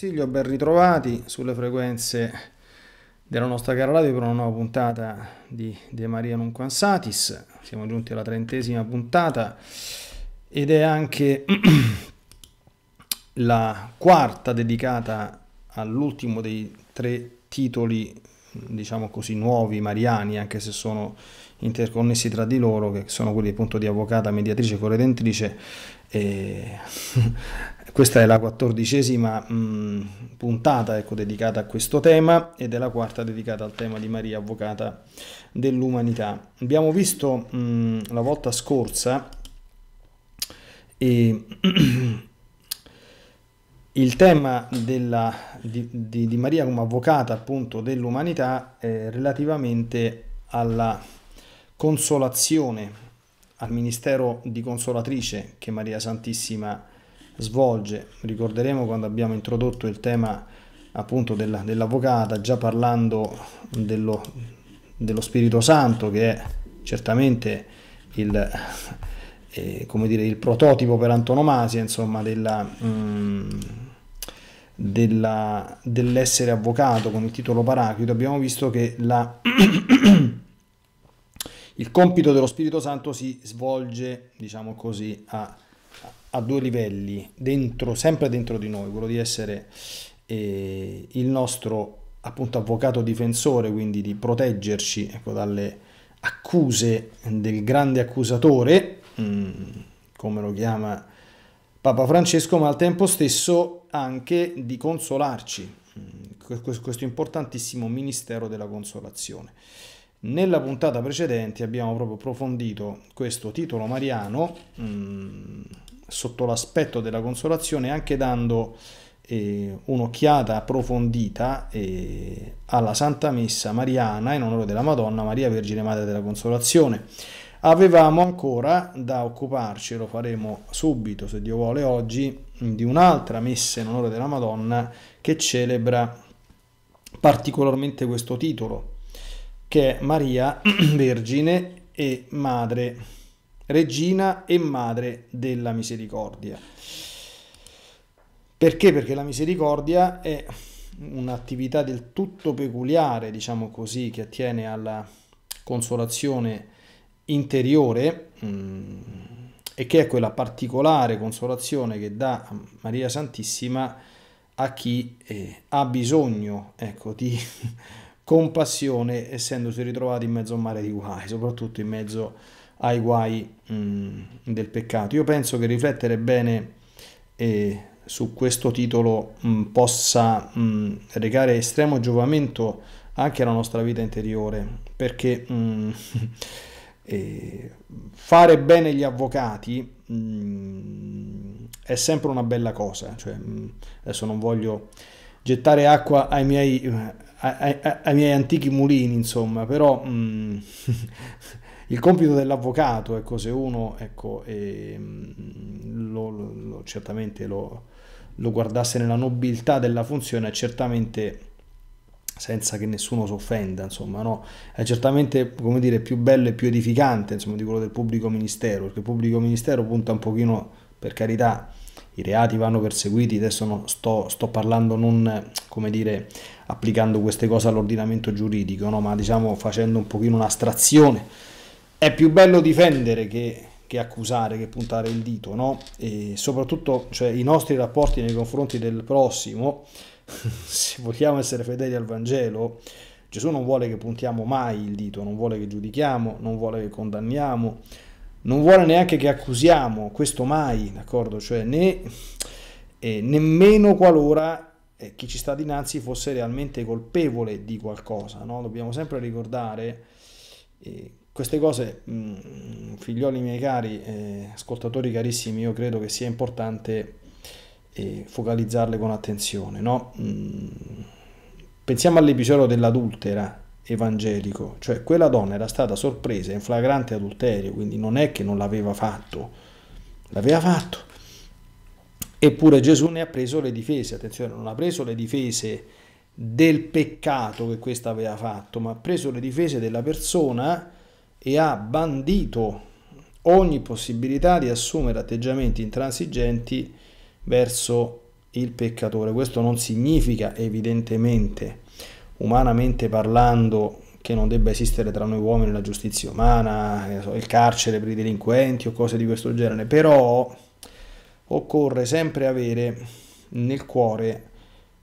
Consiglio, ben ritrovati sulle frequenze della nostra cara radio per una nuova puntata di De Maria Non Siamo giunti alla trentesima puntata ed è anche la quarta dedicata all'ultimo dei tre titoli, diciamo così, nuovi mariani, anche se sono interconnessi tra di loro, che sono quelli appunto di avvocata, mediatrice, corredentrice e Questa è la quattordicesima mm, puntata ecco, dedicata a questo tema ed è la quarta dedicata al tema di Maria, avvocata dell'umanità. Abbiamo visto mh, mm, la volta scorsa e il tema della, di, di, di, Maria come avvocata appunto dell'umanità eh, relativamente alla consolazione, al ministero di consolatrice che Maria Santissima ha svolge. Ricorderemo quando abbiamo introdotto il tema appunto dell'avvocata, già parlando dello, dello, Spirito Santo che è certamente il, eh, dire, il prototipo per antonomasia insomma, della, mh, mm, della, dell'essere avvocato con il titolo paraclito, abbiamo visto che la il compito dello Spirito Santo si svolge, diciamo così, a a due livelli, dentro, sempre dentro di noi, quello di essere eh, il nostro appunto avvocato difensore, quindi di proteggerci ecco, dalle accuse del grande accusatore, mm, come lo chiama Papa Francesco, ma al tempo stesso anche di consolarci, mm, questo importantissimo ministero della consolazione. Nella puntata precedente abbiamo proprio approfondito questo titolo mariano. Mh, mm, sotto l'aspetto della consolazione anche dando eh, un'occhiata approfondita eh, alla Santa Messa Mariana in onore della Madonna Maria Vergine Madre della Consolazione. Avevamo ancora da occuparci, lo faremo subito se Dio vuole oggi, di un'altra messa in onore della Madonna che celebra particolarmente questo titolo, che è Maria Vergine e Madre regina e madre della misericordia. Perché? Perché la misericordia è un'attività del tutto peculiare, diciamo così, che attiene alla consolazione interiore mm, e che è quella particolare consolazione che dà Maria Santissima a chi eh, ha bisogno ecco, di compassione essendosi ritrovato in mezzo a un mare di guai, soprattutto in mezzo a ai guai mh, mm, del peccato. Io penso che riflettere bene eh, su questo titolo mh, mm, possa mh, mm, recare estremo giovamento anche alla nostra vita interiore, perché eh, fare bene gli avvocati è sempre una bella cosa, cioè, adesso non voglio gettare acqua ai miei, eh, ai, ai, ai miei antichi mulini, insomma, però Il compito dell'avvocato, ecco, se uno ecco, eh, lo, lo, certamente lo, lo guardasse nella nobiltà della funzione, è certamente senza che nessuno si offenda, insomma, no? È certamente, come dire, più bello e più edificante, insomma, di quello del pubblico ministero, perché il pubblico ministero punta un pochino, per carità, i reati vanno perseguiti, adesso no, sto, sto, parlando non, come dire, applicando queste cose all'ordinamento giuridico, no? ma diciamo facendo un pochino un'astrazione è più bello difendere che, che accusare, che puntare il dito, no? E soprattutto cioè, i nostri rapporti nei confronti del prossimo, se vogliamo essere fedeli al Vangelo, Gesù non vuole che puntiamo mai il dito, non vuole che giudichiamo, non vuole che condanniamo, non vuole neanche che accusiamo, questo mai, d'accordo? Cioè, né, eh, nemmeno qualora eh, chi ci sta dinanzi fosse realmente colpevole di qualcosa, no? Dobbiamo sempre ricordare... Eh, queste cose, mh, mm, figlioli miei cari, eh, ascoltatori carissimi, io credo che sia importante eh, focalizzarle con attenzione. No? Mh, mm, pensiamo all'episodio dell'adultera evangelico, cioè quella donna era stata sorpresa in flagrante adulterio, quindi non è che non l'aveva fatto, l'aveva fatto. Eppure Gesù ne ha preso le difese, attenzione, non ha preso le difese del peccato che questa aveva fatto, ma ha preso le difese della persona e ha bandito ogni possibilità di assumere atteggiamenti intransigenti verso il peccatore. Questo non significa evidentemente, umanamente parlando, che non debba esistere tra noi uomini la giustizia umana, il carcere per i delinquenti o cose di questo genere, però occorre sempre avere nel cuore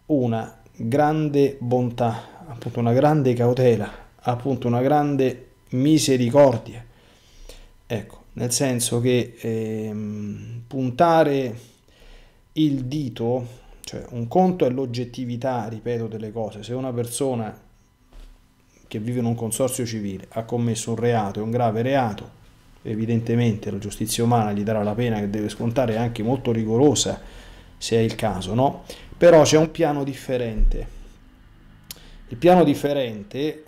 una grande bontà, appunto una grande cautela, appunto una grande misericordie. Ecco, nel senso che ehm, puntare il dito, cioè un conto è l'oggettività, ripeto, delle cose. Se una persona che vive in un consorzio civile ha commesso un reato, è un grave reato, evidentemente la giustizia umana gli darà la pena che deve scontare anche molto rigorosa, se è il caso, no? Però c'è un piano differente. Il piano differente,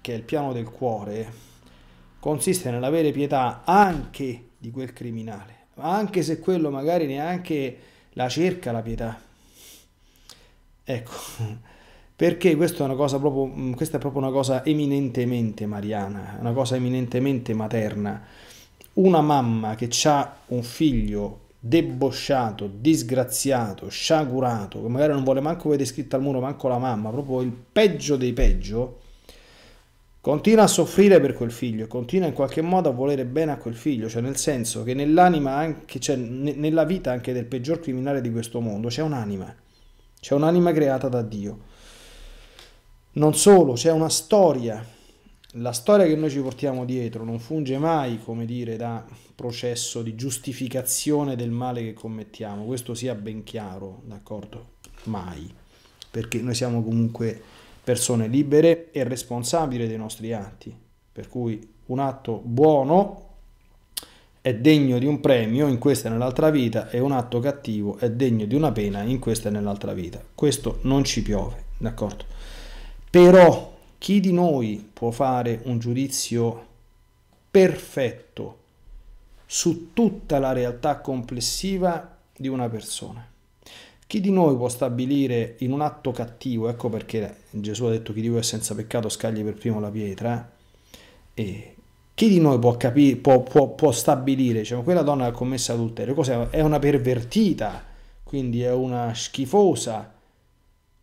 che è il piano del cuore, consiste nell'avere pietà anche di quel criminale, anche se quello magari neanche la cerca la pietà. Ecco, perché questa è una cosa proprio, mm, questa è proprio una cosa eminentemente mariana, una cosa eminentemente materna. Una mamma che ha un figlio debosciato, disgraziato, sciagurato, che magari non vuole manco vedere scritto al muro, manco la mamma, proprio il peggio dei peggio, continua a soffrire per quel figlio, continua in qualche modo a volere bene a quel figlio, cioè nel senso che nell'anima, anche, cioè nella vita anche del peggior criminale di questo mondo, c'è un'anima, c'è un'anima creata da Dio. Non solo, c'è una storia, la storia che noi ci portiamo dietro non funge mai, come dire, da processo di giustificazione del male che commettiamo, questo sia ben chiaro, d'accordo? Mai, perché noi siamo comunque persone libere e responsabili dei nostri atti. Per cui un atto buono è degno di un premio in questa e nell'altra vita e un atto cattivo è degno di una pena in questa e nell'altra vita. Questo non ci piove, d'accordo? Però chi di noi può fare un giudizio perfetto su tutta la realtà complessiva di una persona? Chi di noi può stabilire in un atto cattivo, ecco perché Gesù ha detto chi di voi è senza peccato scagli per primo la pietra, e chi di noi può, capire, può, può, può stabilire, cioè quella donna che ha commesso adulterio, cos'è? È una pervertita, quindi è una schifosa,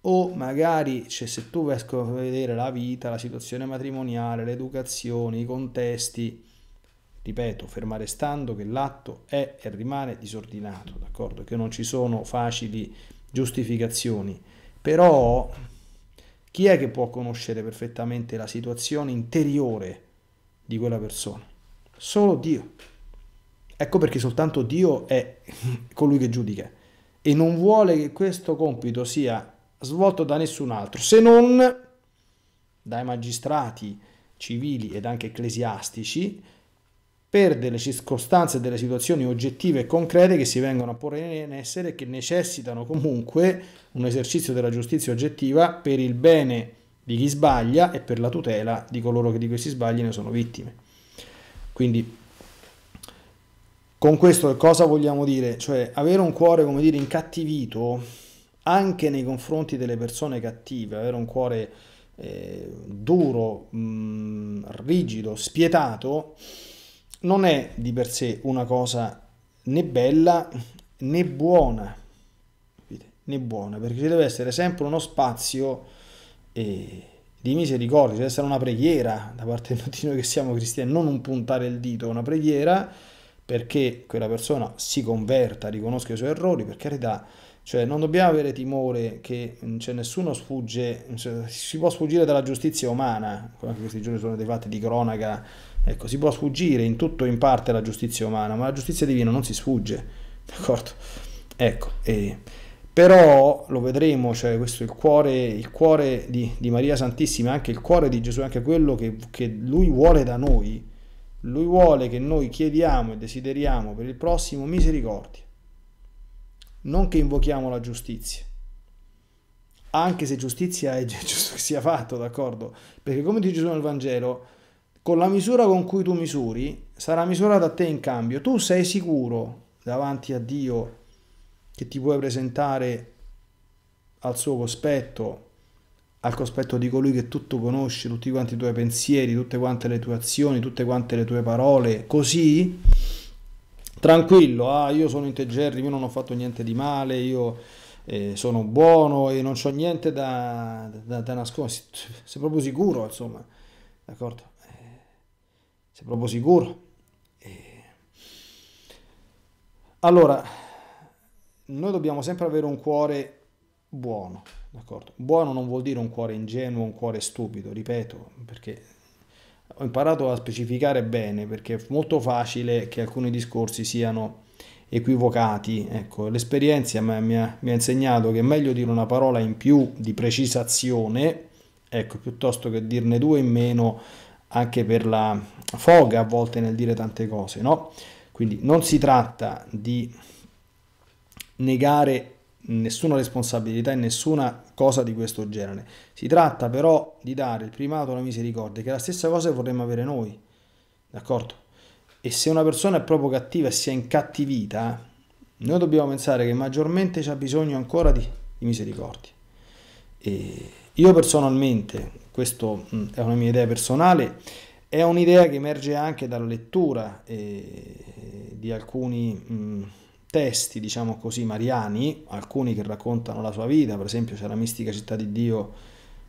o magari cioè, se tu vai a vedere la vita, la situazione matrimoniale, l'educazione, i contesti, ripeto, ferma restando che l'atto è e rimane disordinato, d'accordo? Che non ci sono facili giustificazioni, però chi è che può conoscere perfettamente la situazione interiore di quella persona? Solo Dio. Ecco perché soltanto Dio è colui che giudica e non vuole che questo compito sia svolto da nessun altro, se non dai magistrati civili ed anche ecclesiastici, per delle circostanze e delle situazioni oggettive e concrete che si vengono a porre in essere e che necessitano comunque un esercizio della giustizia oggettiva per il bene di chi sbaglia e per la tutela di coloro che di questi sbagli ne sono vittime. Quindi con questo cosa vogliamo dire? Cioè avere un cuore, come dire, incattivito anche nei confronti delle persone cattive, avere un cuore eh, duro, mh, mm, rigido, spietato, non è di per sé una cosa né bella né buona, né buona, perché ci deve essere sempre uno spazio eh, di misericordia, deve essere una preghiera da parte di noi che siamo cristiani, non un puntare il dito, una preghiera perché quella persona si converta, riconosca i suoi errori, per carità, cioè non dobbiamo avere timore che cioè, nessuno sfugge, cioè, si può sfuggire dalla giustizia umana, anche questi giorni sono dei fatti di cronaca Ecco, si può sfuggire in tutto o in parte alla giustizia umana, ma la giustizia divina non si sfugge, d'accordo? Ecco, eh, però lo vedremo, cioè questo è il cuore, il cuore di, di, Maria Santissima, anche il cuore di Gesù, anche quello che, che lui vuole da noi, lui vuole che noi chiediamo e desideriamo per il prossimo misericordia, non che invochiamo la giustizia, anche se giustizia è giusto che sia fatto, d'accordo? Perché come dice Gesù nel Vangelo, con la misura con cui tu misuri sarà misurata a te in cambio. Tu sei sicuro davanti a Dio che ti puoi presentare al suo cospetto, al cospetto di colui che tutto conosce, tutti quanti i tuoi pensieri, tutte quante le tue azioni, tutte quante le tue parole, così tranquillo, ah io sono integerrimo, io non ho fatto niente di male, io eh, sono buono e non ho niente da, da, da nascondere, sei proprio sicuro insomma, d'accordo? Sei proprio sicuro? E... Allora, noi dobbiamo sempre avere un cuore buono, d'accordo? Buono non vuol dire un cuore ingenuo, un cuore stupido, ripeto, perché ho imparato a specificare bene, perché è molto facile che alcuni discorsi siano equivocati. Ecco, l'esperienza mi ha, mi ha, insegnato che è meglio dire una parola in più di precisazione, ecco, piuttosto che dirne due in meno anche per la foga a volte nel dire tante cose, no? Quindi non si tratta di negare nessuna responsabilità e nessuna cosa di questo genere. Si tratta però di dare il primato alla misericordia, che è la stessa cosa che vorremmo avere noi, d'accordo? E se una persona è proprio cattiva e si è incattivita, noi dobbiamo pensare che maggiormente c'è bisogno ancora di, di misericordia. E io personalmente, questo mm, è una mia idea personale, è un'idea che emerge anche dalla lettura eh, di alcuni mh, mm, testi, diciamo così, mariani, alcuni che raccontano la sua vita, per esempio c'è la mistica città di Dio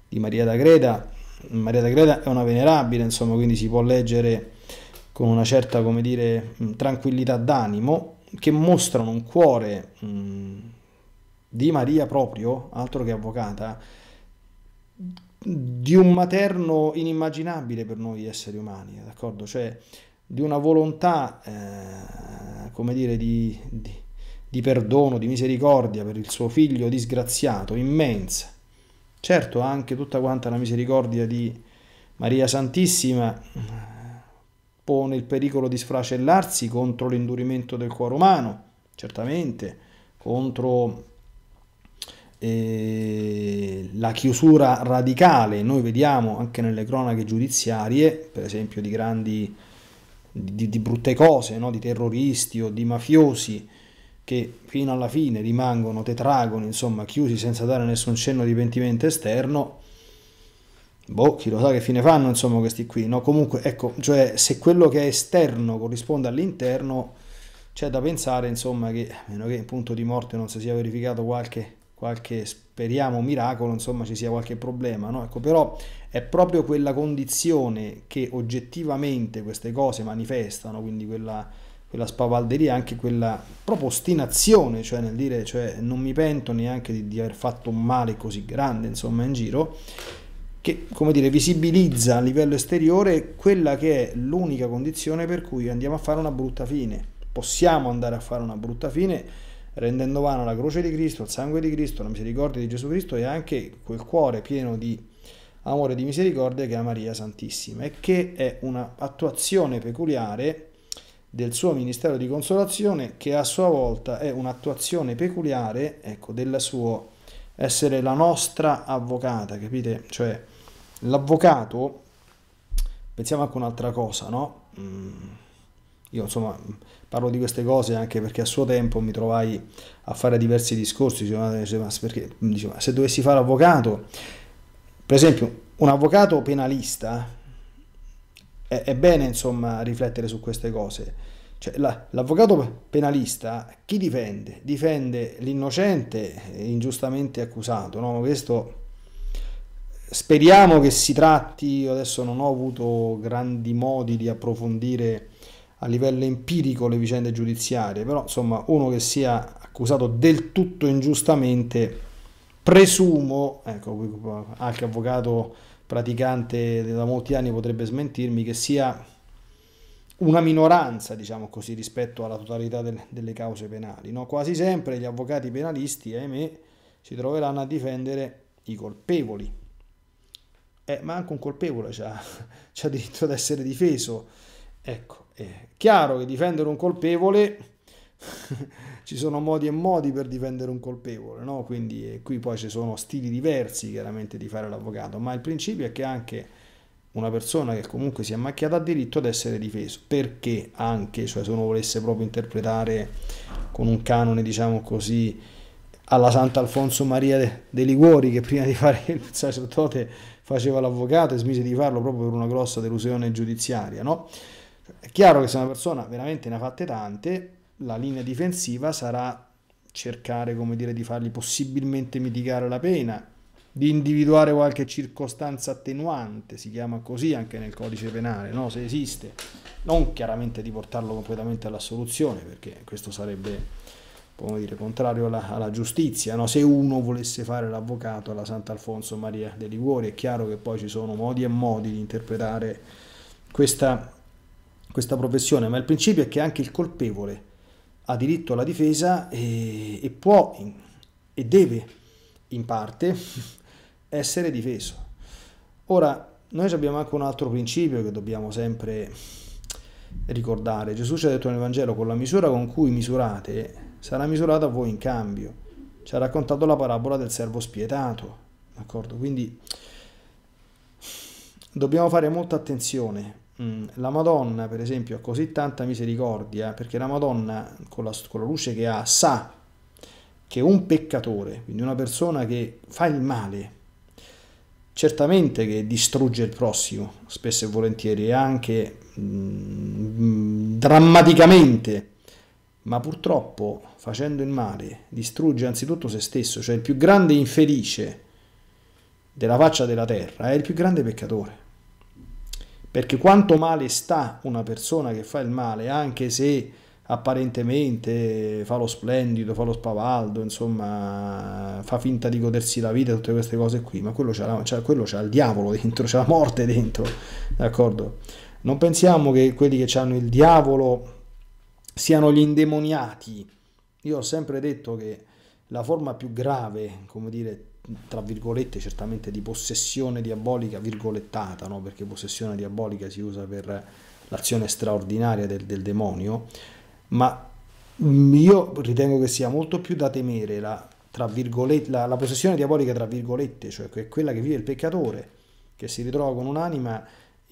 di Maria da Greda, Maria da Greda è una venerabile, insomma, quindi si può leggere con una certa, come dire, mm, tranquillità d'animo, che mostrano un cuore mh, di Maria proprio, altro che avvocata, di un materno inimmaginabile per noi esseri umani, d'accordo? Cioè di una volontà, eh, come dire, di, di, di, perdono, di misericordia per il suo figlio disgraziato, immensa. Certo, anche tutta quanta la misericordia di Maria Santissima eh, pone il pericolo di sfracellarsi contro l'indurimento del cuore umano, certamente, contro eh, la chiusura radicale, noi vediamo anche nelle cronache giudiziarie, per esempio di grandi, di, di brutte cose, no? di terroristi o di mafiosi, che fino alla fine rimangono tetragoni, insomma, chiusi senza dare nessun cenno di pentimento esterno, boh, chi lo sa che fine fanno, insomma, questi qui, no? Comunque, ecco, cioè, se quello che è esterno corrisponde all'interno, c'è da pensare, insomma, che, a meno che in punto di morte non si sia verificato qualche qualche, speriamo, miracolo, insomma ci sia qualche problema, no? Ecco, però è proprio quella condizione che oggettivamente queste cose manifestano, quindi quella, quella spavalderia, anche quella proprio ostinazione, cioè nel dire, cioè, non mi pento neanche di, di aver fatto un male così grande, insomma, in giro, che come dire, visibilizza a livello esteriore quella che è l'unica condizione per cui andiamo a fare una brutta fine. Possiamo andare a fare una brutta fine rendendo vano la croce di Cristo, il sangue di Cristo, la misericordia di Gesù Cristo e anche quel cuore pieno di amore e di misericordia che ha Maria Santissima e che è un'attuazione peculiare del suo ministero di consolazione che a sua volta è un'attuazione peculiare ecco, del suo essere la nostra avvocata, capite? Cioè l'avvocato, pensiamo anche un'altra cosa, no? Mm, io insomma Parlo di queste cose anche perché a suo tempo mi trovai a fare diversi discorsi, cioè, cioè, perché, diceva, se dovessi fare avvocato, per esempio un avvocato penalista, è, eh, è bene insomma riflettere su queste cose. Cioè, la, l'avvocato penalista chi difende? Difende l'innocente eh, ingiustamente accusato, no? Questo speriamo che si tratti, adesso non ho avuto grandi modi di approfondire a livello empirico le vicende giudiziarie, però insomma uno che sia accusato del tutto ingiustamente, presumo, ecco anche avvocato praticante da molti anni potrebbe smentirmi, che sia una minoranza, diciamo così, rispetto alla totalità del, delle cause penali. No? Quasi sempre gli avvocati penalisti, ahimè, si troveranno a difendere i colpevoli. Eh, ma anche un colpevole ha diritto ad essere difeso Ecco, è chiaro che difendere un colpevole, ci sono modi e modi per difendere un colpevole, no? quindi eh, qui poi ci sono stili diversi chiaramente di fare l'avvocato, ma il principio è che anche una persona che comunque si è macchiata ha diritto ad essere difeso, perché anche, cioè se uno volesse proprio interpretare con un canone, diciamo così, alla Santa Alfonso Maria de, de Liguori che prima di fare il sacerdote faceva l'avvocato e smise di farlo proprio per una grossa delusione giudiziaria, no? È chiaro che se una persona veramente ne ha fatte tante, la linea difensiva sarà cercare come dire, di fargli possibilmente mitigare la pena, di individuare qualche circostanza attenuante, si chiama così anche nel codice penale, no? se esiste, non chiaramente di portarlo completamente all'assoluzione, perché questo sarebbe come dire, contrario alla, alla giustizia, no? se uno volesse fare l'avvocato alla Sant'Alfonso Maria dei Liguori, è chiaro che poi ci sono modi e modi di interpretare questa questa professione, ma il principio è che anche il colpevole ha diritto alla difesa e, e può e deve in parte essere difeso. Ora, noi abbiamo anche un altro principio che dobbiamo sempre ricordare. Gesù ci ha detto nel Vangelo, con la misura con cui misurate, sarà misurata a voi in cambio. Ci ha raccontato la parabola del servo spietato, d'accordo? Quindi dobbiamo fare molta attenzione Mm, la Madonna, per esempio, ha così tanta misericordia perché la Madonna, con la, con la, luce che ha, sa che un peccatore, quindi una persona che fa il male, certamente che distrugge il prossimo, spesso e volentieri, e anche mh, mm, drammaticamente, ma purtroppo facendo il male distrugge anzitutto se stesso, cioè il più grande infelice della faccia della terra è il più grande peccatore perché quanto male sta una persona che fa il male, anche se apparentemente fa lo splendido, fa lo spavaldo, insomma, fa finta di godersi la vita, tutte queste cose qui, ma quello c'ha, il diavolo dentro, c'ha la morte dentro, d'accordo? Non pensiamo che quelli che hanno il diavolo siano gli indemoniati. Io ho sempre detto che la forma più grave, come dire, tra virgolette certamente di possessione diabolica virgolettata, no? perché possessione diabolica si usa per l'azione straordinaria del, del demonio, ma mm, io ritengo che sia molto più da temere la, la, la possessione diabolica tra virgolette, cioè quella che vive il peccatore, che si ritrova con un'anima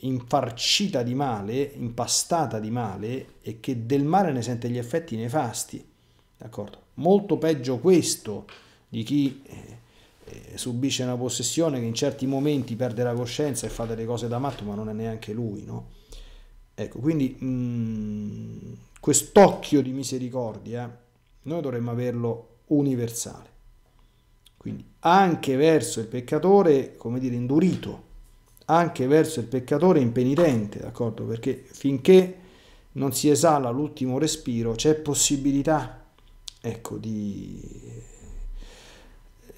infarcita di male, impastata di male e che del male ne sente gli effetti nefasti. D'accordo? Molto peggio questo di chi eh, eh, subisce una possessione che in certi momenti perde la coscienza e fa delle cose da matto, ma non è neanche lui, no? Ecco, quindi mh, mm, quest'occhio di misericordia eh, noi dovremmo averlo universale. Quindi anche verso il peccatore, come dire, indurito, anche verso il peccatore impenitente, d'accordo? Perché finché non si esala l'ultimo respiro c'è possibilità, ecco, di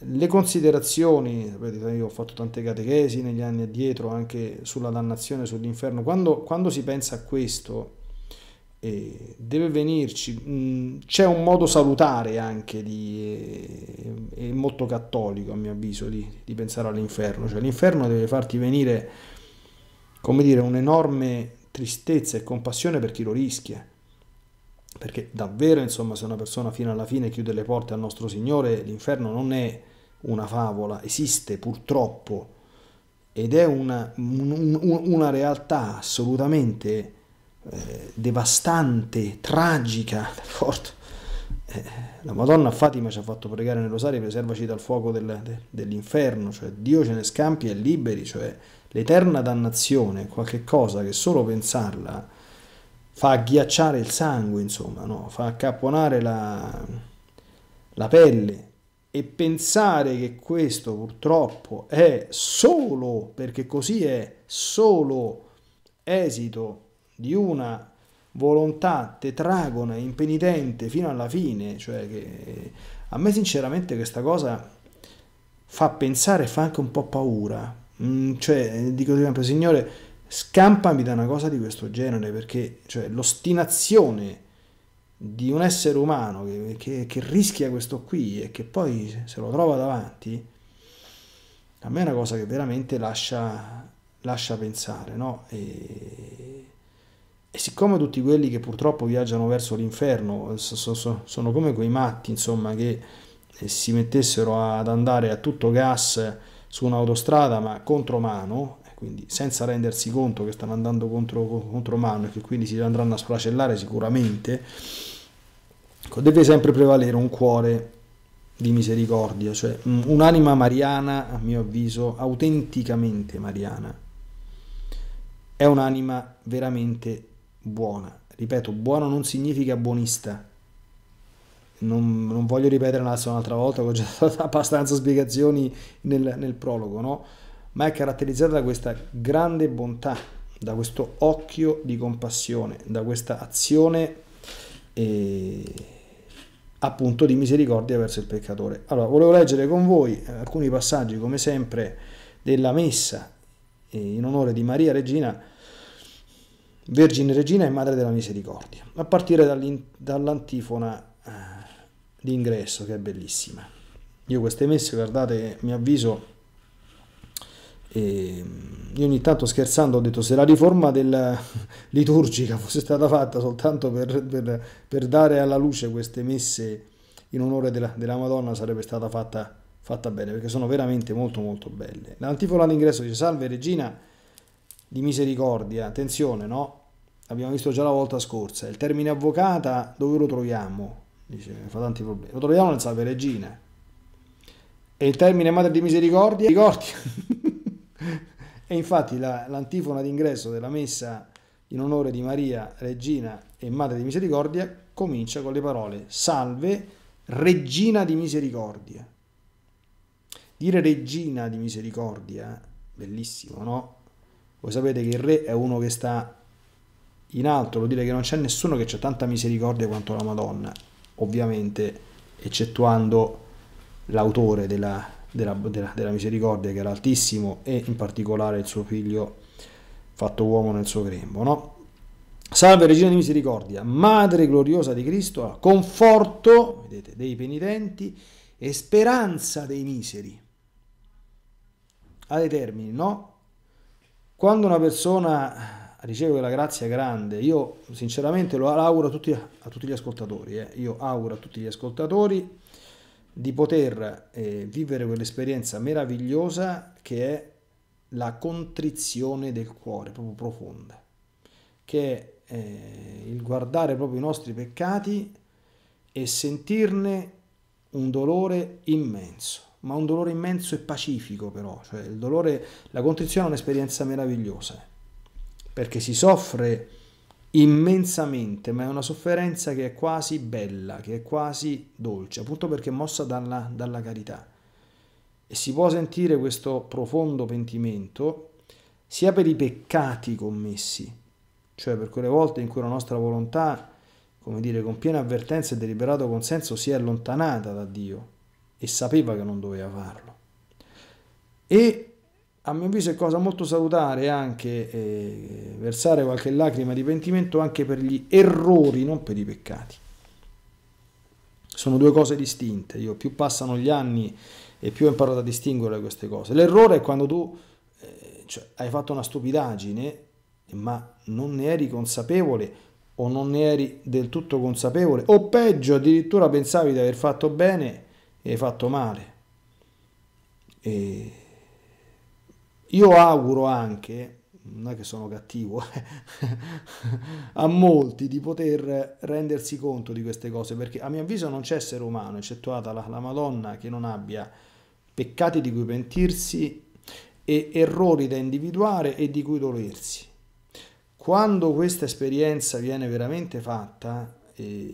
le considerazioni, sapete, io ho fatto tante catechesi negli anni addietro anche sulla dannazione, sull'inferno, quando, quando si pensa a questo eh, deve venirci, mh, c'è un modo salutare anche di, eh, eh, molto cattolico a mio avviso di, di pensare all'inferno, cioè l'inferno deve farti venire, come dire, un'enorme tristezza e compassione per chi lo rischia perché davvero insomma se una persona fino alla fine chiude le porte al nostro Signore l'inferno non è una favola, esiste purtroppo ed è una, un, una realtà assolutamente eh, devastante, tragica. Eh, la Madonna a Fatima ci ha fatto pregare nel rosario, preservaci dal fuoco del, de, dell'inferno, cioè Dio ce ne scampi e liberi, cioè l'eterna dannazione, qualche cosa che solo pensarla fa agghiacciare il sangue, insomma, no? fa accapponare la, la pelle e pensare che questo purtroppo è solo, perché così è, solo esito di una volontà tetragona impenitente fino alla fine, cioè che a me sinceramente questa cosa fa pensare, fa anche un po' paura, mm, cioè dico sempre signore scampami da una cosa di questo genere perché cioè, l'ostinazione di un essere umano che, che, che, rischia questo qui e che poi se lo trova davanti, a me è una cosa che veramente lascia, lascia pensare, no? E, e, siccome tutti quelli che purtroppo viaggiano verso l'inferno so, so, sono come quei matti, insomma, che eh, si mettessero ad andare a tutto gas su un'autostrada ma contro mano, quindi senza rendersi conto che stanno andando contro, contro mano e che quindi si andranno a sfracellare sicuramente, deve sempre prevalere un cuore di misericordia, cioè mm, un'anima mariana, a mio avviso, autenticamente mariana. È un'anima veramente buona. Ripeto, buono non significa buonista. Non, non voglio ripetere un'altra volta, ho già dato abbastanza spiegazioni nel, nel prologo, no? Ma è caratterizzata da questa grande bontà, da questo occhio di compassione, da questa azione eh, appunto di misericordia verso il peccatore. Allora, volevo leggere con voi eh, alcuni passaggi, come sempre, della messa eh, in onore di Maria Regina, Vergine Regina e Madre della Misericordia, a partire dall'antifona eh, d'ingresso, che è bellissima. Io queste messe, guardate, mi avviso, e io ogni tanto scherzando ho detto se la riforma liturgica fosse stata fatta soltanto per, per, per, dare alla luce queste messe in onore della, della Madonna sarebbe stata fatta, fatta, bene perché sono veramente molto molto belle. L'antifona all'ingresso dice salve regina di misericordia, attenzione no? l'abbiamo visto già la volta scorsa, il termine avvocata dove lo troviamo? Dice, fa tanti problemi. Lo troviamo nel salve regina. E il termine madre di misericordia? Ricordia. e infatti la, l'antifona d'ingresso della messa in onore di Maria, regina e madre di misericordia, comincia con le parole Salve, regina di misericordia. Dire regina di misericordia, bellissimo, no? Voi sapete che il re è uno che sta in alto, vuol dire che non c'è nessuno che ha tanta misericordia quanto la Madonna, ovviamente eccettuando l'autore della, della, della, della misericordia che era altissimo e in particolare il suo figlio fatto uomo nel suo grembo, no? Salve Regina di Misericordia, Madre gloriosa di Cristo, conforto vedete, dei penitenti e speranza dei miseri. A dei termini, no? Quando una persona riceve quella grazia grande, io sinceramente lo auguro a tutti, a tutti gli ascoltatori, eh? io auguro a tutti gli ascoltatori di poter eh, vivere quell'esperienza meravigliosa che è la contrizione del cuore, proprio profonda, che è eh, il guardare proprio i nostri peccati e sentirne un dolore immenso, ma un dolore immenso e pacifico però, cioè il dolore, la contrizione è un'esperienza meravigliosa, perché si soffre immensamente, ma è una sofferenza che è quasi bella, che è quasi dolce, appunto perché mossa dalla, dalla carità. E si può sentire questo profondo pentimento sia per i peccati commessi, cioè per quelle volte in cui la nostra volontà, come dire, con piena avvertenza e deliberato consenso si è allontanata da Dio e sapeva che non doveva farlo. E a mio avviso è cosa molto salutare anche eh, versare qualche lacrima di pentimento anche per gli errori, non per i peccati. Sono due cose distinte, io più passano gli anni e più ho imparato a distinguere queste cose. L'errore è quando tu eh, cioè, hai fatto una stupidaggine ma non ne eri consapevole o non ne eri del tutto consapevole o peggio addirittura pensavi di aver fatto bene e hai fatto male. E io auguro anche, non è che sono cattivo, a molti di poter rendersi conto di queste cose, perché a mio avviso non c'è essere umano, eccettuata la, la Madonna, che non abbia peccati di cui pentirsi e errori da individuare e di cui dolersi. Quando questa esperienza viene veramente fatta,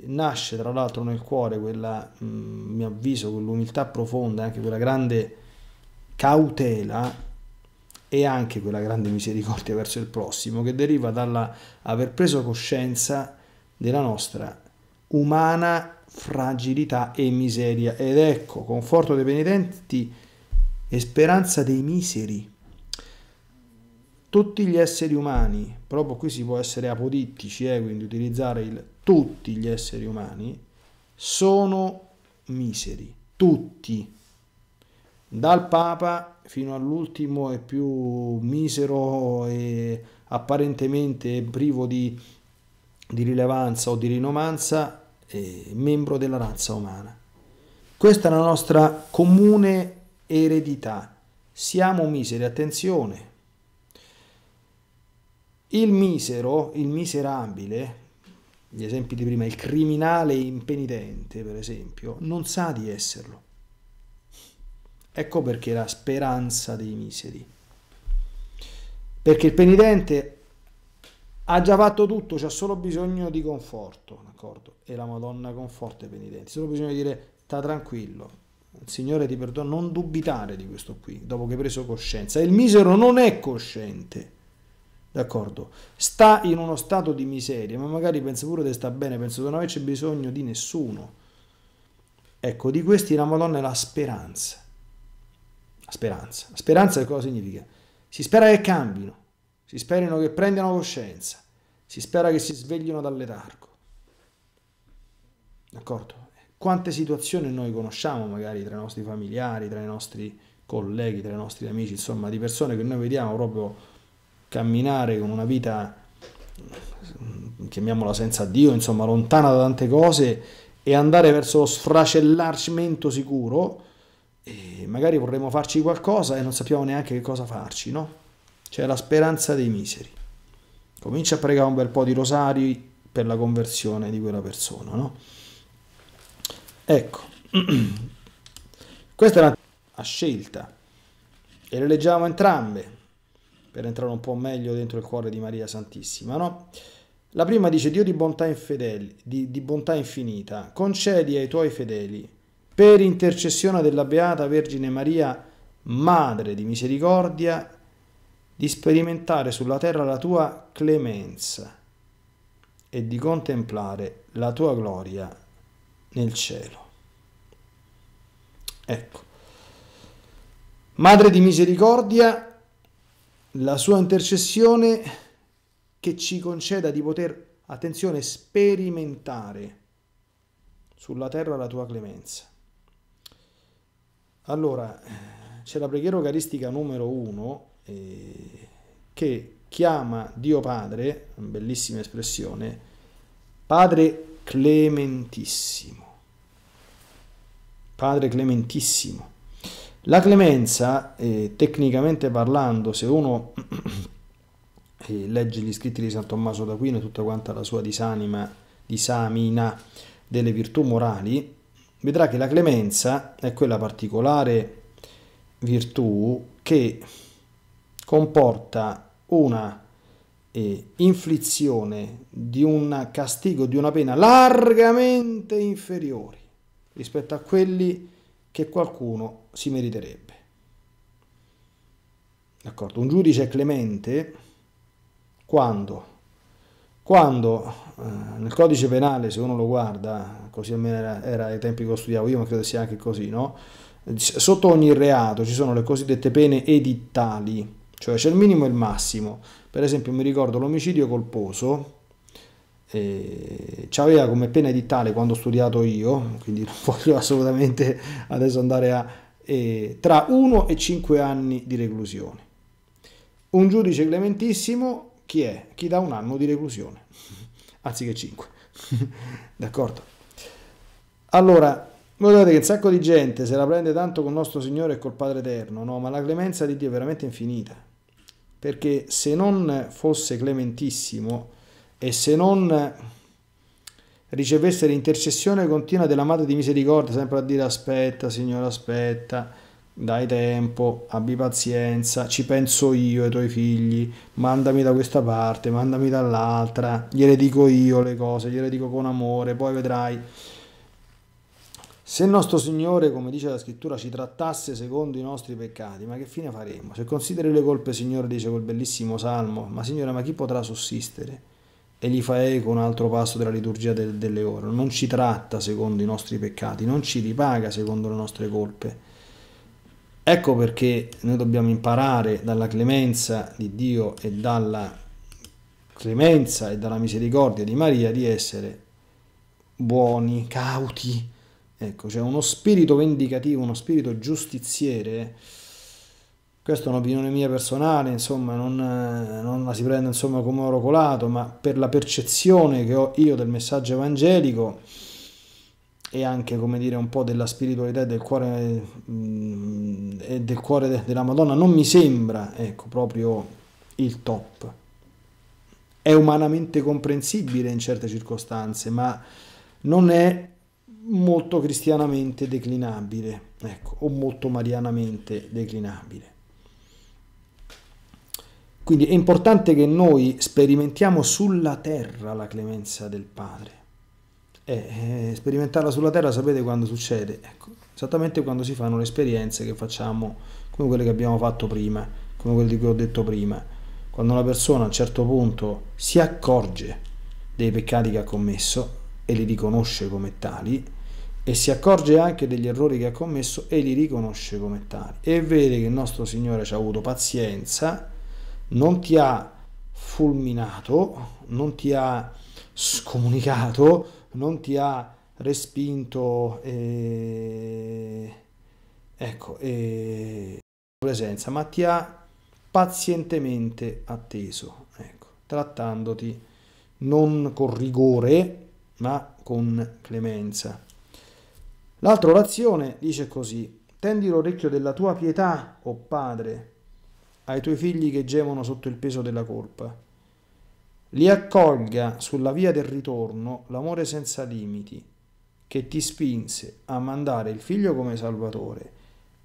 nasce tra l'altro nel cuore quella, mh, mm, mi avviso, quell'umiltà profonda, anche quella grande cautela e anche quella grande misericordia verso il prossimo che deriva dall'aver preso coscienza della nostra umana fragilità e miseria. Ed ecco, conforto dei penitenti e speranza dei miseri. Tutti gli esseri umani, proprio qui si può essere apodittici, eh, quindi utilizzare il tutti gli esseri umani, sono miseri, tutti, dal Papa fino all'ultimo e più misero e apparentemente privo di, di rilevanza o di rinomanza membro della razza umana. Questa è la nostra comune eredità. Siamo miseri, attenzione. Il misero, il miserabile, gli esempi di prima, il criminale impenitente, per esempio, non sa di esserlo. Ecco perché la speranza dei miseri. Perché il penitente ha già fatto tutto, c'ha solo bisogno di conforto, d'accordo? E la Madonna conforta i penitenti, solo bisogna dire sta tranquillo, il Signore ti perdona, non dubitare di questo qui, dopo che hai preso coscienza. Il misero non è cosciente, d'accordo? Sta in uno stato di miseria, ma magari pensa pure che sta bene, pensa che non averci bisogno di nessuno. Ecco, di questi la Madonna è la speranza. La speranza. La speranza che cosa significa? Si spera che cambino, si sperino che prendano coscienza, si spera che si sveglino dal letargo. D'accordo? Quante situazioni noi conosciamo magari tra i nostri familiari, tra i nostri colleghi, tra i nostri amici, insomma, di persone che noi vediamo proprio camminare con una vita, chiamiamola senza Dio, insomma, lontana da tante cose e andare verso lo sfracellarcimento sicuro e magari vorremmo farci qualcosa e non sappiamo neanche che cosa farci, no? C'è la speranza dei miseri. Comincia a pregare un bel po' di rosari per la conversione di quella persona, no? Ecco, questa è la scelta e le leggiamo entrambe per entrare un po' meglio dentro il cuore di Maria Santissima, no? La prima dice Dio di bontà, infedeli, di, di bontà infinita, concedi ai tuoi fedeli per intercessione della Beata Vergine Maria, Madre di misericordia, di sperimentare sulla terra la tua clemenza e di contemplare la tua gloria nel cielo. Ecco, Madre di misericordia, la sua intercessione che ci conceda di poter, attenzione, sperimentare sulla terra la tua clemenza allora, c'è la preghiera eucaristica numero 1 eh, che chiama Dio Padre, una bellissima espressione, Padre clementissimo. Padre clementissimo. La clemenza, eh, tecnicamente parlando, se uno eh, legge gli scritti di San Tommaso d'Aquino e tutta quanta la sua disanima, disamina delle virtù morali, vedrà che la clemenza è quella particolare virtù che comporta una eh, inflizione di un castigo, di una pena largamente inferiori rispetto a quelli che qualcuno si meriterebbe. D'accordo? Un giudice è clemente quando quando eh, nel codice penale, se uno lo guarda, così almeno era, era ai tempi che lo studiavo io, ma credo sia anche così, no? sotto ogni reato ci sono le cosiddette pene edittali, cioè c'è il minimo e il massimo. Per esempio mi ricordo l'omicidio colposo, eh, c'aveva come pena edittale quando ho studiato io, quindi non voglio assolutamente adesso andare a... Eh, tra 1 e 5 anni di reclusione. Un giudice clementissimo chi è? Chi dà un anno di reclusione, anziché 5. D'accordo? Allora, notate che un sacco di gente se la prende tanto con nostro Signore e col Padre Eterno, no? Ma la clemenza di Dio è veramente infinita. Perché se non fosse clementissimo e se non ricevesse l'intercessione continua della Madre di Misericordia, sempre a dire aspetta, Signore, aspetta, dai tempo, abbi pazienza, ci penso io ai tuoi figli, mandami da questa parte, mandami dall'altra, gliele dico io le cose, gliele dico con amore, poi vedrai. Se il nostro Signore, come dice la scrittura, ci trattasse secondo i nostri peccati, ma che fine faremmo? Se consideri le colpe, Signore, dice quel bellissimo salmo, ma Signore, ma chi potrà sussistere? E gli fa eco un altro passo della liturgia delle ore. Non ci tratta secondo i nostri peccati, non ci ripaga secondo le nostre colpe Ecco perché noi dobbiamo imparare dalla clemenza di Dio e dalla clemenza e dalla misericordia di Maria di essere buoni, cauti. Ecco, c'è cioè uno spirito vendicativo, uno spirito giustiziere. Questa è un'opinione mia personale, insomma, non, non la si prende insomma, come oro colato, ma per la percezione che ho io del messaggio evangelico, e anche come dire un po' della spiritualità e del cuore, mh, mm, e del cuore de della Madonna non mi sembra ecco, proprio il top. È umanamente comprensibile in certe circostanze, ma non è molto cristianamente declinabile, ecco, o molto marianamente declinabile. Quindi è importante che noi sperimentiamo sulla terra la clemenza del Padre e, eh, sperimentarla sulla terra sapete quando succede? Ecco, esattamente quando si fanno le esperienze che facciamo come quelle che abbiamo fatto prima, come quelle di cui ho detto prima. Quando una persona a un certo punto si accorge dei peccati che ha commesso e li riconosce come tali, e si accorge anche degli errori che ha commesso e li riconosce come tali. E vede che il nostro Signore ci ha avuto pazienza, non ti ha fulminato, non ti ha scomunicato, non ti ha respinto eh, ecco, eh, presenza, ma ti ha pazientemente atteso, ecco, trattandoti non con rigore, ma con clemenza. L'altra orazione dice così, tendi l'orecchio della tua pietà, o oh Padre, ai tuoi figli che gemono sotto il peso della colpa li accolga sulla via del ritorno l'amore senza limiti che ti spinse a mandare il figlio come Salvatore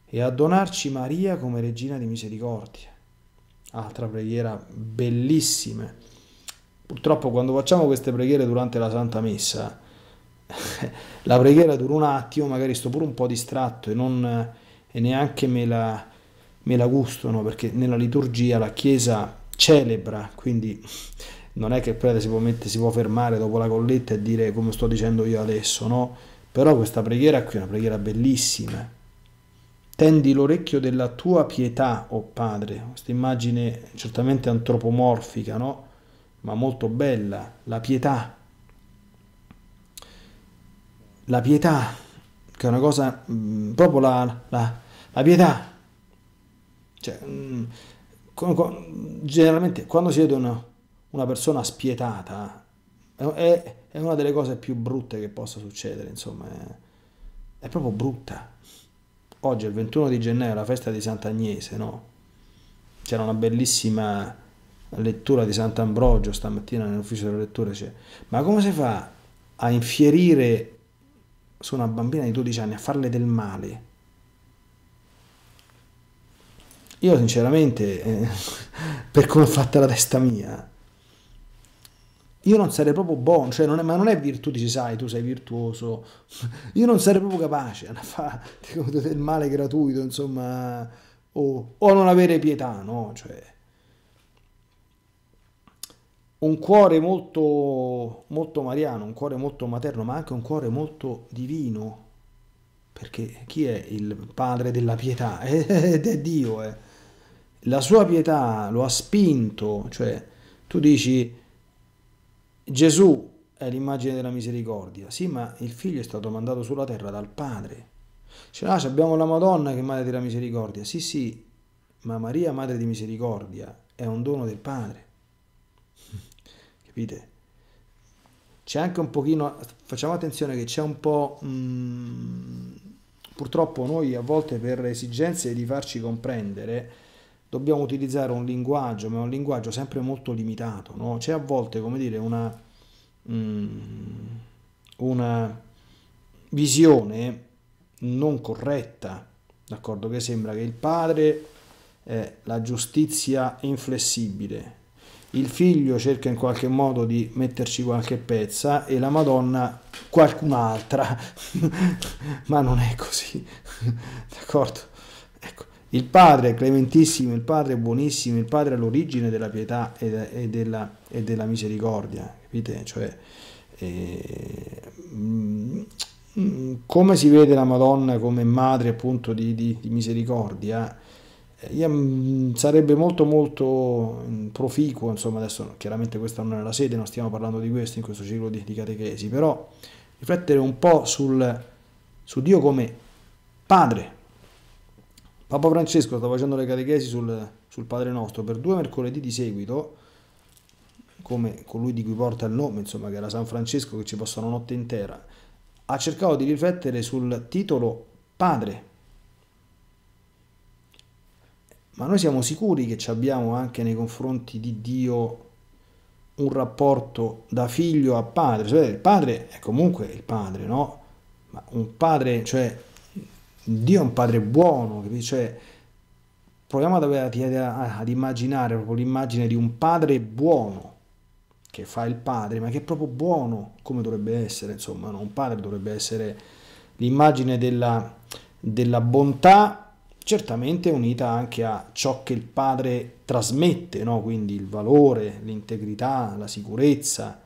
e a donarci Maria come regina di misericordia. Altra preghiera bellissima. Purtroppo quando facciamo queste preghiere durante la Santa Messa, la preghiera dura un attimo, magari sto pure un po' distratto e, non, e neanche me la, me la gustano, perché nella liturgia la Chiesa celebra, quindi non è che il prete si può, mettere, si può fermare dopo la colletta e dire come sto dicendo io adesso, no? Però questa preghiera qui è una preghiera bellissima. Tendi l'orecchio della tua pietà, o oh Padre, questa immagine certamente antropomorfica, no? Ma molto bella, la pietà. La pietà, che è una cosa, mh, mm, proprio la, la, la, pietà. Cioè, mh, mm, con, con, generalmente quando si vede vedono una persona spietata è, è, una delle cose più brutte che possa succedere, insomma, è, è proprio brutta. Oggi, è il 21 di gennaio, la festa di Sant'Agnese, no? C'era una bellissima lettura di Sant'Ambrogio stamattina nell'ufficio delle letture, cioè, ma come si fa a infierire su una bambina di 12 anni, a farle del male? Io sinceramente, eh, per come è fatta la testa mia, io non sarei proprio buono, cioè non è, ma non è virtù, dici sai, tu sei virtuoso, io non sarei proprio capace a fare del male gratuito, insomma, o, o non avere pietà, no? Cioè, un cuore molto, molto mariano, un cuore molto materno, ma anche un cuore molto divino, perché chi è il padre della pietà? Ed è Dio, eh. La sua pietà lo ha spinto, cioè, tu dici Gesù è l'immagine della misericordia, sì, ma il figlio è stato mandato sulla terra dal padre. Cioè, ah, abbiamo la Madonna che è madre della misericordia, sì, sì, ma Maria, madre di misericordia, è un dono del padre. Capite? C'è anche un pochino, facciamo attenzione che c'è un po'... Mh, mm, purtroppo noi a volte per esigenze di farci comprendere, dobbiamo utilizzare un linguaggio, ma è un linguaggio sempre molto limitato, no? c'è a volte come dire, una, um, una visione non corretta, d'accordo? che sembra che il padre è la giustizia inflessibile, il figlio cerca in qualche modo di metterci qualche pezza e la Madonna qualcun'altra, ma non è così, d'accordo? Il Padre clementissimo, il Padre buonissimo, il Padre all'origine della pietà e, della, e della misericordia, capite? Cioè, eh, mm, mm, come si vede la Madonna come madre appunto di, di, di misericordia, eh, mm, sarebbe molto molto proficuo, insomma adesso chiaramente questa non è la sede, non stiamo parlando di questo in questo ciclo di, di catechesi, però riflettere un po' sul, su Dio come padre Papa Francesco sta facendo le catechesi sul, sul Padre Nostro per due mercoledì di seguito, come colui di cui porta il nome, insomma, che era San Francesco, che ci passò una notte intera, ha cercato di riflettere sul titolo Padre. Ma noi siamo sicuri che abbiamo anche nei confronti di Dio un rapporto da figlio a padre? Cioè, il padre è comunque il padre, no? Ma un padre, cioè Dio è un padre buono, capisci? Cioè, proviamo ad, avere, ad immaginare proprio l'immagine di un padre buono che fa il padre, ma che è proprio buono come dovrebbe essere, insomma, no? un padre dovrebbe essere l'immagine della, della bontà, certamente unita anche a ciò che il padre trasmette, no? quindi il valore, l'integrità, la sicurezza,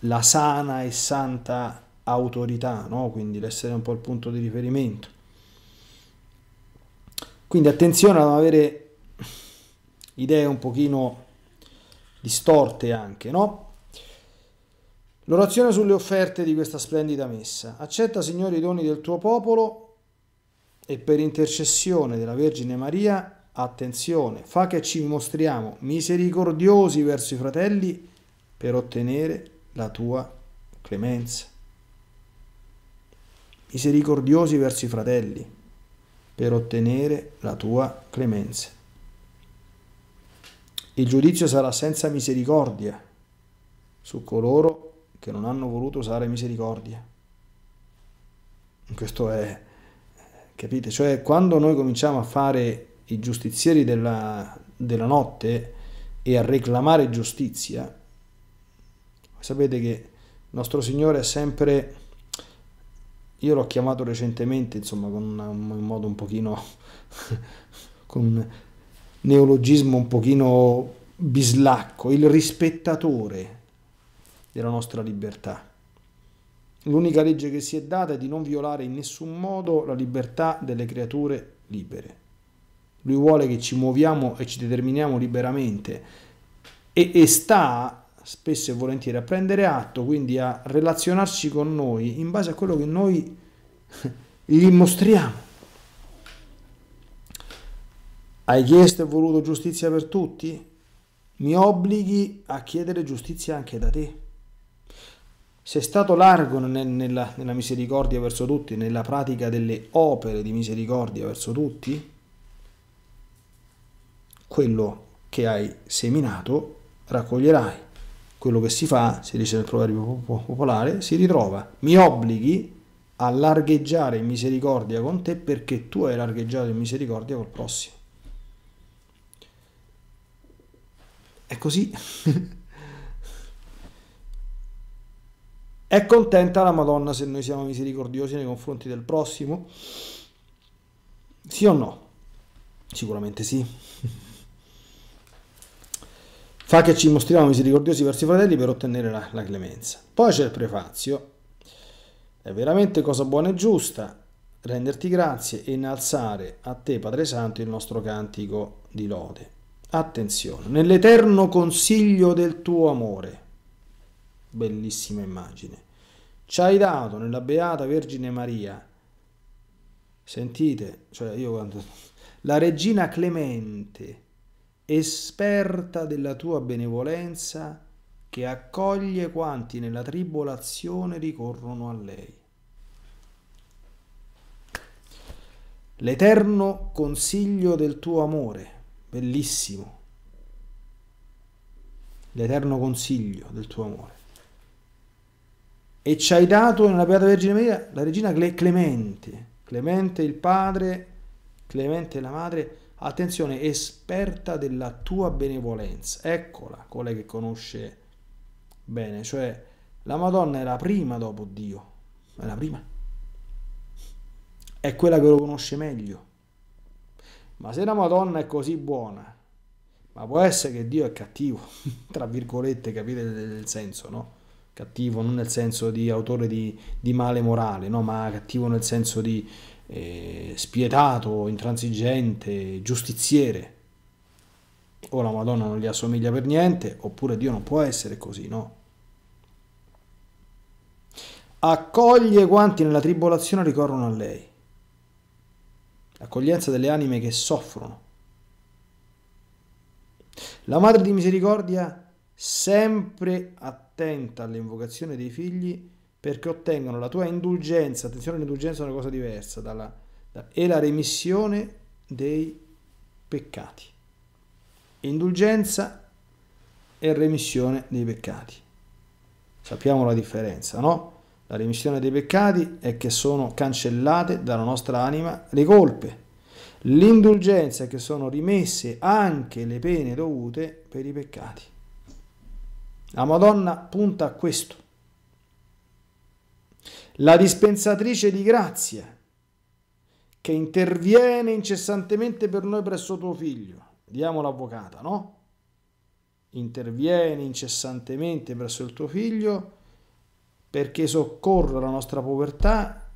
la sana e santa autorità, no? quindi l'essere un po' il punto di riferimento. Quindi attenzione ad avere idee un pochino distorte anche, no? L'orazione sulle offerte di questa splendida messa. Accetta, Signore, i doni del tuo popolo e per intercessione della Vergine Maria, attenzione, fa che ci mostriamo misericordiosi verso i fratelli per ottenere la tua clemenza. Misericordiosi verso i fratelli per ottenere la tua clemenza. Il giudizio sarà senza misericordia su coloro che non hanno voluto usare misericordia. Questo è, capite? Cioè quando noi cominciamo a fare i giustizieri della, della notte e a reclamare giustizia, sapete che il nostro Signore è sempre io l'ho chiamato recentemente, insomma, con una, un modo un pochino, con un neologismo un pochino bislacco, il rispettatore della nostra libertà. L'unica legge che si è data è di non violare in nessun modo la libertà delle creature libere. Lui vuole che ci muoviamo e ci determiniamo liberamente e, e sta spesso e volentieri a prendere atto, quindi a relazionarsi con noi in base a quello che noi gli mostriamo. Hai chiesto e voluto giustizia per tutti? Mi obblighi a chiedere giustizia anche da te. Sei stato largo nel, nella, nella misericordia verso tutti, nella pratica delle opere di misericordia verso tutti? Quello che hai seminato raccoglierai quello che si fa, si dice nel proverbio popolare, si ritrova. Mi obblighi a largheggiare in misericordia con te perché tu hai largheggiato in misericordia col prossimo. È così. è contenta la Madonna se noi siamo misericordiosi nei confronti del prossimo? Sì o no? Sicuramente sì. Fa che ci mostriamo misericordiosi verso i fratelli per ottenere la, la clemenza. Poi c'è il prefazio. È veramente cosa buona e giusta renderti grazie e innalzare a te, Padre Santo, il nostro cantico di lode. Attenzione, nell'eterno consiglio del tuo amore. Bellissima immagine. Ci hai dato nella Beata Vergine Maria. Sentite, cioè io quando... La regina Clemente esperta della tua benevolenza, che accoglie quanti nella tribolazione ricorrono a lei. L'eterno consiglio del tuo amore, bellissimo. L'eterno consiglio del tuo amore. E ci hai dato nella Beata Vergine Maria la regina Clemente, Clemente il padre, Clemente la madre, attenzione, esperta della tua benevolenza. Eccola, colei che conosce bene, cioè la Madonna è la prima dopo Dio, è la prima, è quella che lo conosce meglio. Ma se la Madonna è così buona, ma può essere che Dio è cattivo, tra virgolette, capite il senso, no? Cattivo non nel senso di autore di, di male morale, no? ma cattivo nel senso di eh, spietato, intransigente, giustiziere, o la Madonna non gli assomiglia per niente, oppure Dio non può essere così, no? Accoglie quanti nella tribolazione ricorrono a lei. L'accoglienza delle anime che soffrono. La Madre di Misericordia, sempre attenta all'invocazione dei figli, perché ottengono la tua indulgenza, attenzione l'indulgenza è una cosa diversa, dalla, da, e la remissione dei peccati. Indulgenza e remissione dei peccati. Sappiamo la differenza, no? La remissione dei peccati è che sono cancellate dalla nostra anima le colpe. L'indulgenza è che sono rimesse anche le pene dovute per i peccati. La Madonna punta a questo la dispensatrice di grazia, che interviene incessantemente per noi presso tuo figlio. Diamo l'avvocata, no? Interviene incessantemente presso il tuo figlio perché soccorre la nostra povertà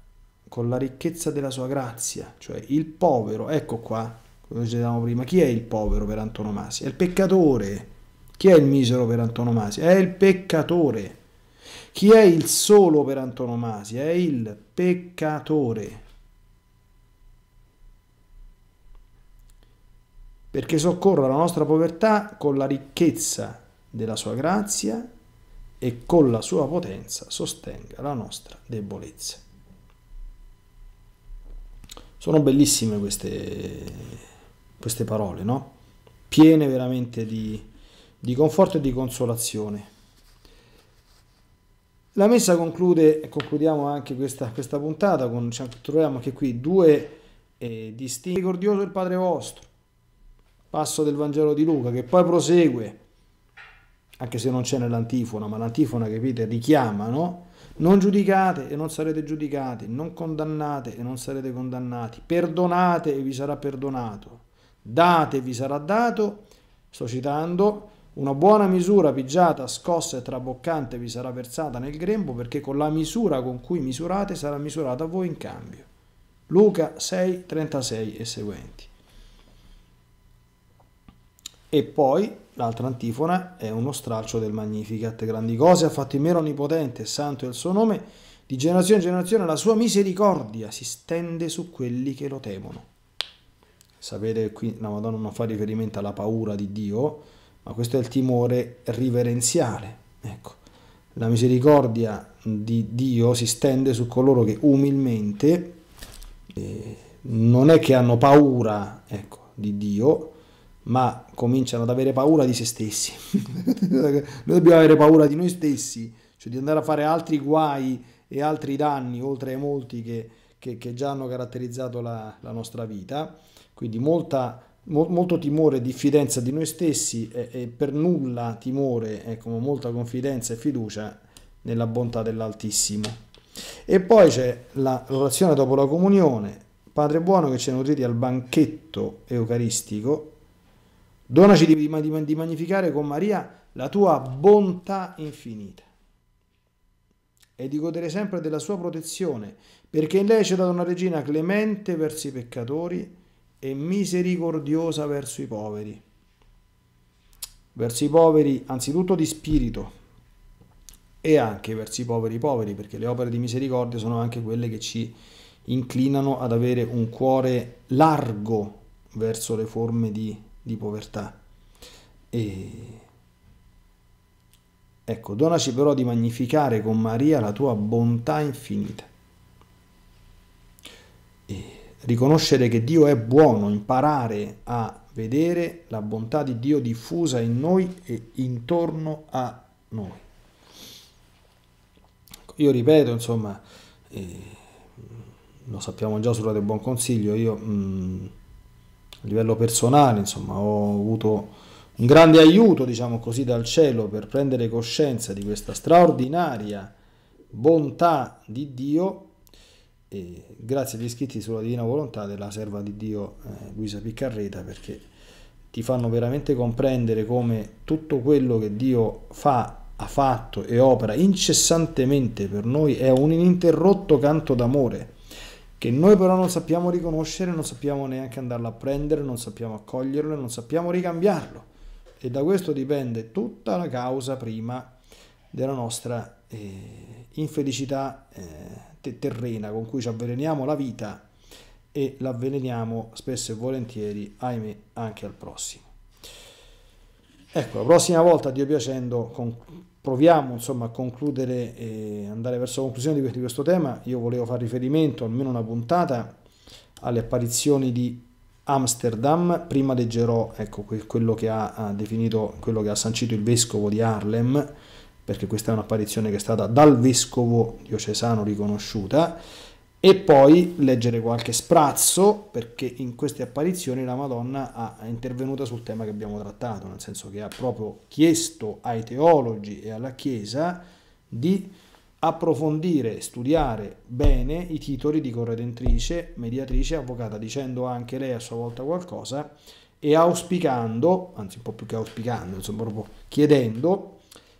con la ricchezza della sua grazia, cioè il povero, ecco qua, come dicevamo prima, chi è il povero per antonomasia? È il peccatore. Chi è il misero per antonomasia? È il peccatore. Chi è il solo per antonomasia? È il peccatore. Perché soccorra la nostra povertà con la ricchezza della sua grazia e con la sua potenza sostenga la nostra debolezza. Sono bellissime queste, queste parole, no? Piene veramente di, di conforto e di consolazione. La messa conclude, e concludiamo anche questa, questa puntata, con, cioè, troviamo anche qui due eh, distinti, ricordioso il Padre vostro, passo del Vangelo di Luca, che poi prosegue, anche se non c'è nell'antifona, ma l'antifona, capite, richiama, no? Non giudicate e non sarete giudicati, non condannate e non sarete condannati, perdonate e vi sarà perdonato, date e vi sarà dato, sto citando, una buona misura pigiata, scossa e traboccante vi sarà versata nel grembo perché con la misura con cui misurate sarà misurata a voi in cambio. Luca 6, 36 e seguenti. E poi l'altra antifona è uno stralcio del Magnificat. Grandi cose ha fatto in mero onnipotente, santo è il suo nome, di generazione in generazione la sua misericordia si stende su quelli che lo temono. Sapete qui la Madonna non fa riferimento alla paura di Dio, ma questo è il timore riverenziale. Ecco. La misericordia di Dio si stende su coloro che umilmente eh, non è che hanno paura ecco, di Dio, ma cominciano ad avere paura di se stessi. Noi dobbiamo avere paura di noi stessi, cioè di andare a fare altri guai e altri danni, oltre ai molti che, che, che già hanno caratterizzato la, la nostra vita. Quindi molta molto timore e diffidenza di noi stessi e, e per nulla timore, ecco, molta confidenza e fiducia nella bontà dell'Altissimo. E poi c'è la relazione dopo la comunione, Padre buono che ci è nutriti al banchetto eucaristico, donaci di, di, di magnificare con Maria la tua bontà infinita e di godere sempre della sua protezione, perché in lei c'è stata una regina clemente verso i peccatori, e misericordiosa verso i poveri. Verso i poveri anzitutto di spirito e anche verso i poveri poveri, perché le opere di misericordia sono anche quelle che ci inclinano ad avere un cuore largo verso le forme di, di povertà. E... Ecco, donaci però di magnificare con Maria la tua bontà infinita. E riconoscere che Dio è buono, imparare a vedere la bontà di Dio diffusa in noi e intorno a noi. Ecco, io ripeto, insomma, eh, lo sappiamo già sulla del buon consiglio, io mh, mm, a livello personale, insomma, ho avuto un grande aiuto, diciamo così, dal cielo per prendere coscienza di questa straordinaria bontà di Dio e grazie agli iscritti sulla Divina Volontà della serva di Dio eh, Luisa Piccarreta perché ti fanno veramente comprendere come tutto quello che Dio fa, ha fatto e opera incessantemente per noi è un ininterrotto canto d'amore che noi però non sappiamo riconoscere, non sappiamo neanche andarlo a prendere, non sappiamo accoglierlo e non sappiamo ricambiarlo. E da questo dipende tutta la causa prima della nostra eh, infelicità. Eh, te- terrena con cui ci avveleniamo la vita e l'avveleniamo spesso e volentieri, ahimè, anche al prossimo. Ecco, la prossima volta, Dio piacendo, con, proviamo insomma a concludere e andare verso la conclusione di, questo tema. Io volevo fare riferimento, almeno una puntata, alle apparizioni di Amsterdam. Prima leggerò ecco, quello che ha, ha definito, quello che ha sancito il vescovo di Harlem, perché questa è un'apparizione che è stata dal vescovo diocesano riconosciuta, e poi leggere qualche sprazzo, perché in queste apparizioni la Madonna ha intervenuto sul tema che abbiamo trattato, nel senso che ha proprio chiesto ai teologi e alla Chiesa di approfondire, studiare bene i titoli di corredentrice, mediatrice, avvocata, dicendo anche lei a sua volta qualcosa e auspicando, anzi un po' più che auspicando, insomma proprio chiedendo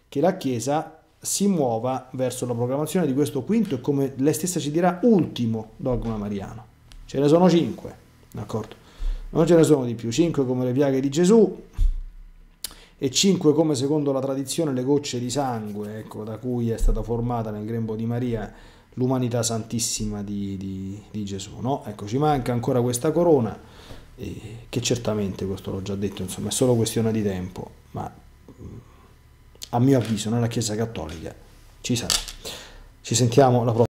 che la Chiesa si muova verso la proclamazione di questo quinto e come lei stessa ci dirà ultimo dogma mariano. Ce ne sono cinque, d'accordo? Non ce ne sono di più, cinque come le piaghe di Gesù e cinque come secondo la tradizione le gocce di sangue, ecco, da cui è stata formata nel grembo di Maria l'umanità santissima di, di, di Gesù. No? Ecco, ci manca ancora questa corona, eh, che certamente, questo l'ho già detto, insomma, è solo questione di tempo, ma mm, a mio avviso nella Chiesa Cattolica ci sarà. Ci sentiamo la prossima.